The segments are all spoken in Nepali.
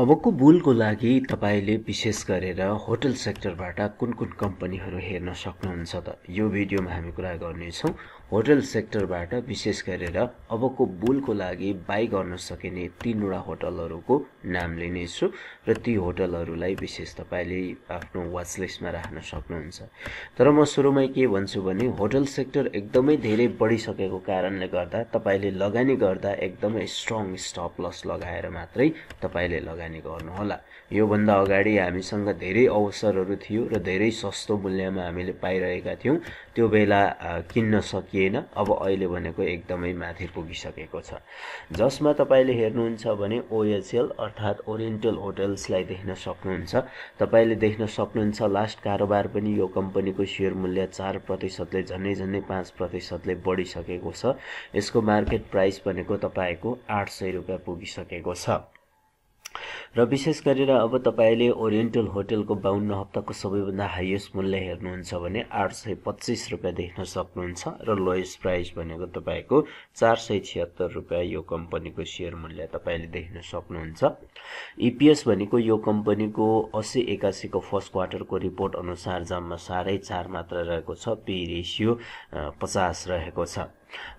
अबको भुलको लागि तपाईँले विशेष गरेर होटल सेक्टरबाट कुन कुन कम्पनीहरू हेर्न सक्नुहुन्छ त यो भिडियोमा हामी कुरा गर्नेछौँ होटल सेक्टरबाट विशेष गरेर अबको बुलको लागि बाई गर्न सकिने तिनवटा होटलहरूको नाम लिनेछु र ती होटलहरूलाई विशेष तपाईँले आफ्नो वाचलिस्टमा राख्न सक्नुहुन्छ तर म सुरुमै के भन्छु भने होटल सेक्टर एकदमै धेरै बढिसकेको कारणले गर्दा तपाईँले लगानी गर्दा एकदमै स्ट्रङ स्टप लस लगाएर मात्रै तपाईँले लगानी गर्नुहोला योभन्दा अगाडि हामीसँग धेरै अवसरहरू थियो र धेरै सस्तो मूल्यमा हामीले पाइरहेका थियौँ त्यो बेला किन्न सकिए थिएन अब अहिले भनेको एकदमै माथि पुगिसकेको छ जसमा तपाईँले हेर्नुहुन्छ भने ओएचएल अर्थात् ओरिएन्टल होटल्सलाई देख्न सक्नुहुन्छ तपाईँले देख्न सक्नुहुन्छ लास्ट कारोबार पनि यो कम्पनीको सेयर मूल्य चार प्रतिशतले झन्डै झन्डै पाँच प्रतिशतले बढिसकेको छ यसको मार्केट प्राइस भनेको तपाईँको आठ सय रुपियाँ पुगिसकेको छ र विशेष गरेर अब तपाईँले ओरिएन्टल होटलको बाहुन्न हप्ताको सबैभन्दा हाइएस्ट मूल्य हेर्नुहुन्छ भने आठ सय पच्चिस रुपियाँ देख्न सक्नुहुन्छ र लोएस्ट प्राइस भनेको तपाईँको चार सय छिहत्तर रुपियाँ यो कम्पनीको सेयर मूल्य तपाईँले देख्न सक्नुहुन्छ इपिएस भनेको यो कम्पनीको असी एकासीको फर्स्ट क्वार्टरको रिपोर्ट अनुसार जम्मा साढे चार मात्र रहेको छ पी रेसियो पचास रहेको छ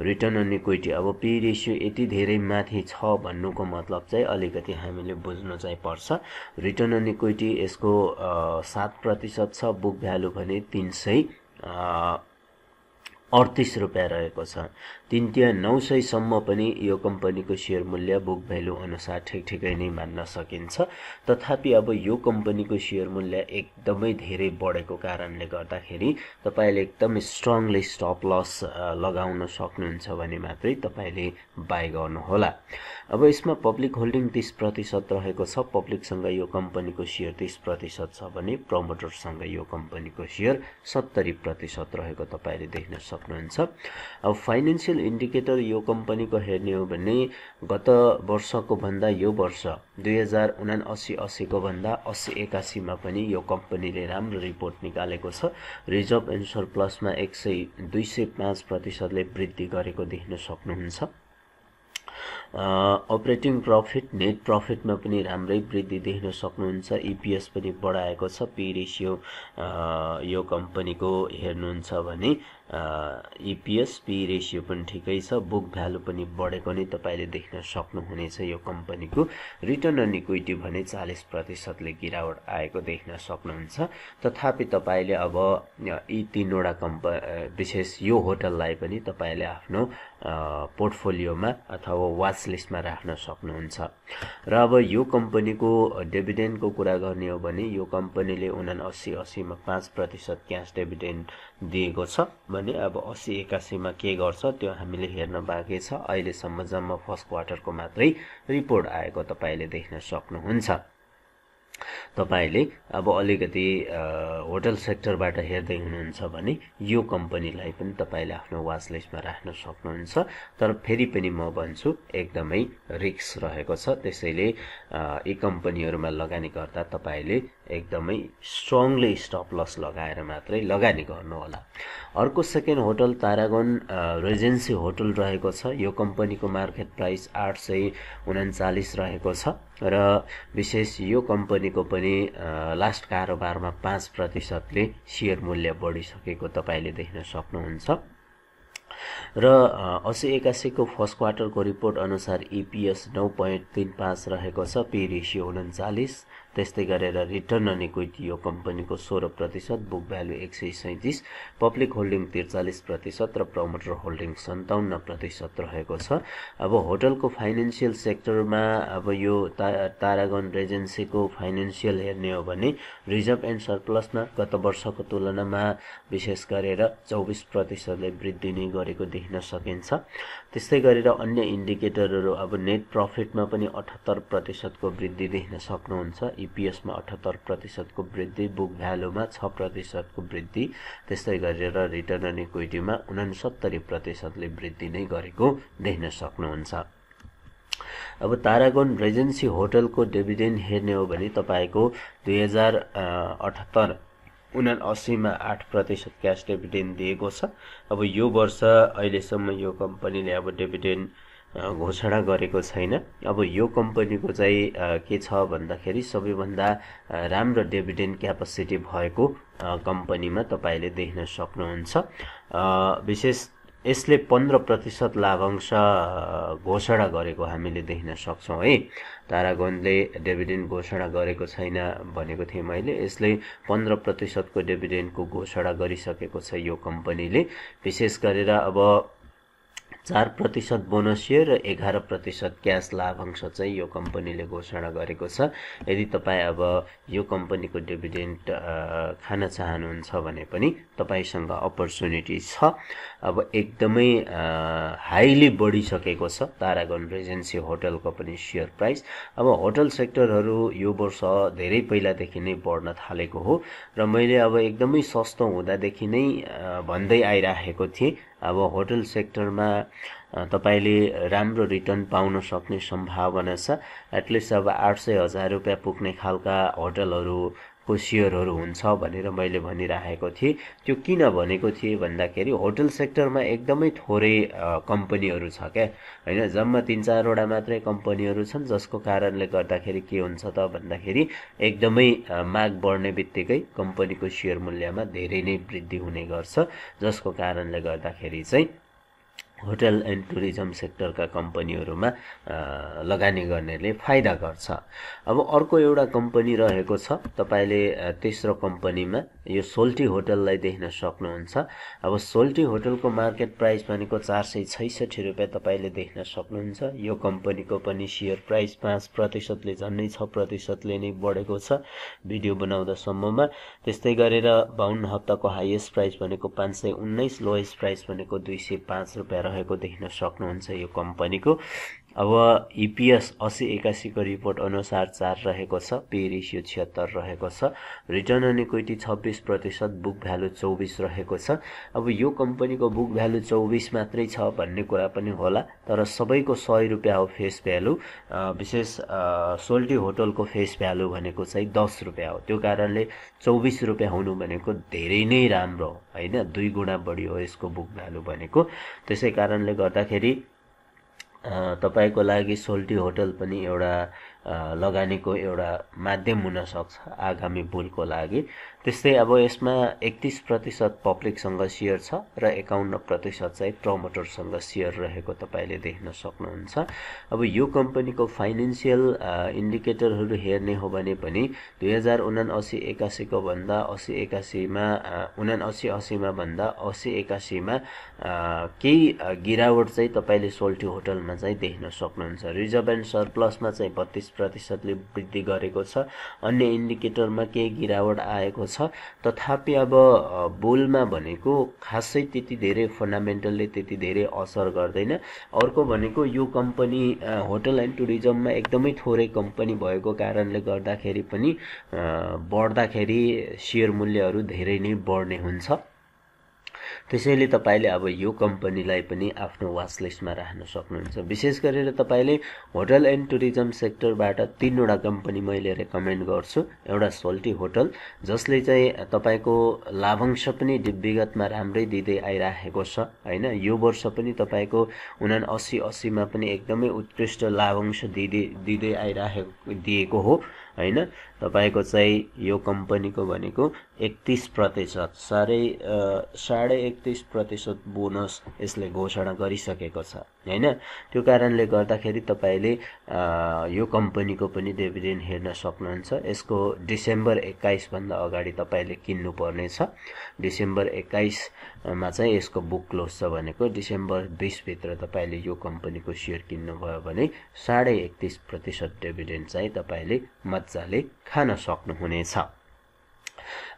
रिटर्न अन इक्विटी अब पे रेसियो यति धेरै माथि छ भन्नुको मतलब चाहिँ अलिकति हामीले बुझ्नु चाहिँ पर्छ रिटर्न अन इक्विटी यसको सात प्रतिशत छ बुक भ्यालु भने तिन सय अडतिस रुपियाँ रहेको छ तिनतिया नौ सयसम्म पनि यो कम्पनीको सेयर मूल्य बुक भ्यालु अनुसार ठिकै नै मान्न सकिन्छ तथापि अब यो कम्पनीको सेयर मूल्य एकदमै धेरै बढेको कारणले गर्दाखेरि तपाईँले एकदमै स्ट्रङली स्टप लस लगाउन सक्नुहुन्छ भने मात्रै तपाईँले बाई गर्नुहोला अब यसमा पब्लिक होल्डिङ तिस प्रतिशत रहेको छ पब्लिकसँग यो कम्पनीको सेयर तिस प्रतिशत छ भने प्रमोटरसँग यो कम्पनीको सेयर सत्तरी प्रतिशत रहेको तपाईँले देख्न सक्नुहुन्छ अब फाइनेन्सियल इन्डिकेटर यो कम्पनीको हेर्ने हो भने गत वर्षको भन्दा यो वर्ष दुई हजार उनासी असीको भन्दा असी एकासीमा पनि यो कम्पनीले राम्रो रिपोर्ट निकालेको छ रिजर्भ एन्सर प्लसमा एक सय दुई सय पाँच प्रतिशतले वृद्धि गरेको देख्न सक्नुहुन्छ अपरेटिङ प्रफिट नेट प्रफिटमा पनि राम्रै वृद्धि देख्न सक्नुहुन्छ इपिएस e पनि बढाएको छ पी रेसियो यो कम्पनीको हेर्नुहुन्छ भने इपिएस पी रेसियो पनि ठिकै छ बुक भ्यालु पनि बढेको नै तपाईँले देख्न सक्नुहुनेछ यो कम्पनीको रिटर्न अन इक्विटी भने चालिस प्रतिशतले गिरावट आएको देख्न सक्नुहुन्छ तथापि तपाईँले अब यी तिनवटा कम्प विशेष यो होटललाई पनि तपाईँले आफ्नो पोर्टफोलियोमा अथवा वाच लिस्टमा राख्न सक्नुहुन्छ र अब यो कम्पनीको डेभिडेन्डको कुरा गर्ने हो भने यो कम्पनीले असी असीमा पाँच प्रतिशत क्यास डेभिडेन्ड दिएको छ भने अब असी एकासीमा के गर्छ त्यो हामीले हेर्न बाँकी छ अहिलेसम्म जम्मा फर्स्ट क्वार्टरको मात्रै रिपोर्ट आएको तपाईँले देख्न सक्नुहुन्छ तपाईँले अब अलिकति होटल सेक्टरबाट हेर्दै हुनुहुन्छ भने यो कम्पनीलाई पनि तपाईँले आफ्नो वाचलिस्टमा लिस्टमा राख्न सक्नुहुन्छ तर फेरि पनि म भन्छु एकदमै रिक्स रहेको छ त्यसैले यी कम्पनीहरूमा लगानी गर्दा तपाईँले एकदमै स्ट्रङली स्टप लस लगाएर मात्रै लगानी गर्नुहोला अर्को second hotel Taragaon Regency Hotel रहेको छ यो कम्पनीको मार्केट प्राइस आठ सय उनाचालिस रहेको छ र विशेष यो कम्पनीको पनि लास्ट कारोबारमा पाँच प्रतिशतले सेयर मूल्य बढिसकेको तपाईँले देख्न सक्नुहुन्छ र असी एकासीको फर्स्ट क्वार्टरको रिपोर्ट अनुसार इपिएस e नौ पोइन्ट तिन पाँच रहेको छ पी रेसियो उन्चालिस त्यस्तै गरेर रिटर्न अन इक्विटी यो कम्पनीको सोह्र प्रतिशत बुक भ्याल्यु एक सय सैँतिस पब्लिक होल्डिङ त्रिचालिस प्रतिशत र प्रमोटर होल्डिङ सन्ताउन्न प्रतिशत रहेको छ अब होटलको फाइनेन्सियल सेक्टरमा अब यो ता तारागन रेजेन्सीको फाइनेन्सियल हेर्ने हो भने रिजर्भ एन्ड सरप्लसमा गत वर्षको तुलनामा विशेष गरेर चौबिस प्रतिशतले वृद्धि नै गरेको देख्न सकिन्छ त्यस्तै गरेर अन्य इन्डिकेटरहरू अब नेट प्रफिटमा पनि अठहत्तर प्रतिशतको वृद्धि देख्न सक्नुहुन्छ इपिएसमा e अठहत्तर प्रतिशतको वृद्धि बुक भ्यालुमा छ प्रतिशतको वृद्धि त्यस्तै गरेर रिटर्न अन इक्विटीमा उनासत्तरी प्रतिशतले वृद्धि नै गरेको देख्न सक्नुहुन्छ अब तारागोन रेजेन्सी होटलको डिभिडेन्ड हेर्ने हो भने तपाईँको दुई हजार अठहत्तर उनासीमा आठ प्रतिशत क्यास डेभिडेन्ड दिएको छ अब यो वर्ष अहिलेसम्म यो कम्पनीले अब डेभिडेन्ड घोषणा गरेको छैन अब यो कम्पनीको चाहिँ के छ भन्दाखेरि सबैभन्दा राम्रो डेभिडेन्ड क्यापासिटी भएको कम्पनीमा तपाईँले देख्न सक्नुहुन्छ विशेष यसले पन्ध्र प्रतिशत लाभांश घोषणा गरेको हामीले देख्न सक्छौँ है तारागोनले डेभिडेन्ट घोषणा गरेको छैन भनेको थिएँ मैले यसले पन्ध्र प्रतिशतको डेभिडेन्टको घोषणा गरिसकेको छ यो कम्पनीले विशेष गरेर अब चार प्रतिशत बोनसियो र एघार प्रतिशत क्यास लाभांश चाहिँ यो कम्पनीले घोषणा गरेको छ यदि तपाईँ अब यो कम्पनीको डिभिडेन्ट खान चाहनुहुन्छ भने पनि तपाईँसँग अपर्च्युनिटी छ अब एकदमै हाइली बढिसकेको छ तारागन रेजेन्सी होटलको पनि सेयर प्राइस अब होटल सेक्टरहरू यो वर्ष धेरै पहिलादेखि नै बढ्न थालेको हो र मैले अब एकदमै सस्तो हुँदादेखि नै भन्दै आइराखेको थिएँ अब होटल में तपाईँले राम्रो रिटर्न पाउन सक्ने सम्भावना छ एटलिस्ट अब आठ सय हजार रुपियाँ पुग्ने खालका होटलहरूको सेयरहरू हुन्छ भनेर मैले भनिराखेको थिएँ त्यो किन भनेको थिएँ भन्दाखेरि होटल सेक्टरमा एकदमै थोरै कम्पनीहरू छ क्या होइन जम्मा तिन चारवटा मात्रै कम्पनीहरू छन् जसको कारणले गर्दाखेरि के हुन्छ त भन्दाखेरि एकदमै माग बढ्ने बित्तिकै कम्पनीको सेयर मूल्यमा धेरै नै वृद्धि हुने गर्छ जसको कारणले गर्दाखेरि चाहिँ होटल एन्ड टुरिज्म सेक्टरका कम्पनीहरूमा लगानी गर्नेले फाइदा गर्छ अब अर्को एउटा कम्पनी रहेको छ तपाईँले तेस्रो कम्पनीमा यो सोल्टी होटललाई देख्न सक्नुहुन्छ अब सोल्टी होटलको मार्केट प्राइस भनेको चार सय छैसठी रुपियाँ तपाईँले देख्न सक्नुहुन्छ यो कम्पनीको पनि सेयर प्राइस पाँच प्रतिशतले झन्नै छ प्रतिशतले नै बढेको छ भिडियो बनाउँदासम्ममा त्यस्तै गरेर बाहुन्न हप्ताको हाइएस्ट प्राइस भनेको पाँच सय उन्नाइस लोएस्ट प्राइस भनेको दुई सय पाँच रुपियाँ रहेको देख्न सक्नुहुन्छ यो कम्पनीको अब इपिएस e असी एकासीको रिपोर्ट अनुसार चार रहेको छ पे रेसियो छिहत्तर रहेको छ रिटर्न अन इक्विटी छब्बिस प्रतिशत बुक भ्यालु चौबिस रहेको छ अब यो कम्पनीको बुक भ्यालु चौबिस मात्रै छ भन्ने कुरा पनि होला तर सबैको सय रुपियाँ हो फेस भ्यालु विशेष सोल्टी होटलको फेस भ्यालु भनेको चाहिँ दस रुपियाँ हो त्यो कारणले चौबिस रुपियाँ हुनु भनेको धेरै नै राम्रो हो होइन दुई गुणा बढी हो यसको बुक भ्यालु भनेको त्यसै कारणले गर्दाखेरि तपाईँको लागि सोल्टी होटल पनि एउटा लगानीको एउटा माध्यम हुनसक्छ आगामी बुलको लागि त्यस्तै अब यसमा एकतिस प्रतिशत पब्लिकसँग सेयर छ र एकाउन्न प्रतिशत चाहिँ प्रमोटरसँग सेयर रहेको तपाईँले देख्न सक्नुहुन्छ अब यो कम्पनीको फाइनेन्सियल इन्डिकेटरहरू हेर्ने हो भने पनि दुई हजार असी एकासीको भन्दा असी एकासीमा असी असीमा भन्दा असी एकासीमा केही गिरावट चाहिँ तपाईँले सोल्टी होटलमा चाहिँ देख्न सक्नुहुन्छ रिजर्भ एन्ड सरप्लसमा चाहिँ बत्तिस प्रतिशतले वृद्धि गरेको छ अन्य इन्डिकेटरमा केही गिरावट आएको छ तथापि अब बोलमा भनेको खासै त्यति धेरै फन्डामेन्टलले त्यति धेरै असर गर्दैन अर्को भनेको यो कम्पनी होटल एन्ड टुरिज्ममा एकदमै थोरै कम्पनी भएको कारणले गर्दाखेरि पनि बढ्दाखेरि सेयर मूल्यहरू धेरै नै बढ्ने हुन्छ त्यसैले तपाईँले अब यो कम्पनीलाई पनि आफ्नो वाच राख्न सक्नुहुन्छ विशेष गरेर तपाईँले होटल एन्ड टुरिज्म सेक्टरबाट तिनवटा कम्पनी मैले रेकमेन्ड गर्छु एउटा सोल्टी होटल जसले चाहिँ तपाईँको लाभांश पनि विगतमा राम्रै दिँदै आइराखेको छ होइन यो वर्ष पनि तपाईँको उना असी असीमा पनि एकदमै उत्कृष्ट लाभांश दिँदै दिँदै आइराखेको दिएको हो होइन तपाईँको चाहिँ यो कम्पनीको भनेको एकतिस प्रतिशत साह्रै साढे एकतिस प्रतिशत बोनस यसले घोषणा गरिसकेको छ होइन त्यो कारणले गर्दाखेरि तपाईँले यो कम्पनीको पनि डेभिडेन्ट हेर्न सक्नुहुन्छ यसको डिसेम्बर एक्काइसभन्दा अगाडि तपाईँले किन्नुपर्नेछ डिसेम्बर एक्काइसमा चाहिँ यसको बुक क्लोज छ भनेको डिसेम्बर बिसभित्र तपाईँले यो कम्पनीको सेयर किन्नुभयो भने साढे एकतिस प्रतिशत डेभिडेन्ट चाहिँ तपाईँले मजाले खान सक्नुहुनेछ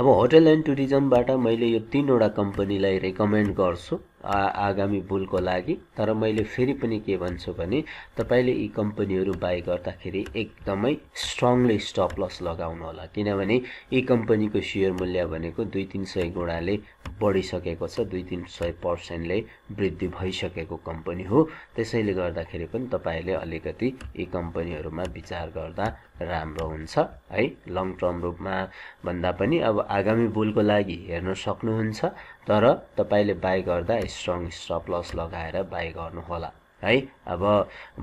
अब होटल एन्ड टुरिज्मबाट मैले यो तिनवटा कम्पनीलाई रेकमेन्ड गर्छु आगामी भुलको लागि तर मैले फेरि पनि के भन्छु भने तपाईँले यी कम्पनीहरू बाई गर्दाखेरि एकदमै स्ट्रङली स्टप लस लगाउनु होला किनभने यी कम्पनीको सेयर मूल्य भनेको दुई तिन सय गुणाले बढिसकेको छ दुई तिन सय पर्सेन्टले वृद्धि भइसकेको कम्पनी हो त्यसैले गर्दाखेरि पनि तपाईँले अलिकति यी कम्पनीहरूमा विचार गर्दा राम्रो हुन्छ है लङ टर्म रूपमा भन्दा पनि अब आगामी बुलको लागि हेर्न सक्नुहुन्छ तर तपाईँले बाई गर्दा स्ट्रङ लस लगाएर बाई गर्नुहोला है अब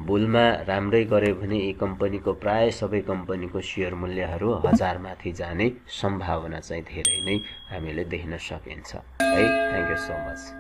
बुलमा राम्रै गऱ्यो भने यी कम्पनीको प्राय सबै कम्पनीको सेयर मूल्यहरू हजारमाथि जाने सम्भावना चाहिँ धेरै नै हामीले देख्न सकिन्छ है थ्याङ्क यू सो मच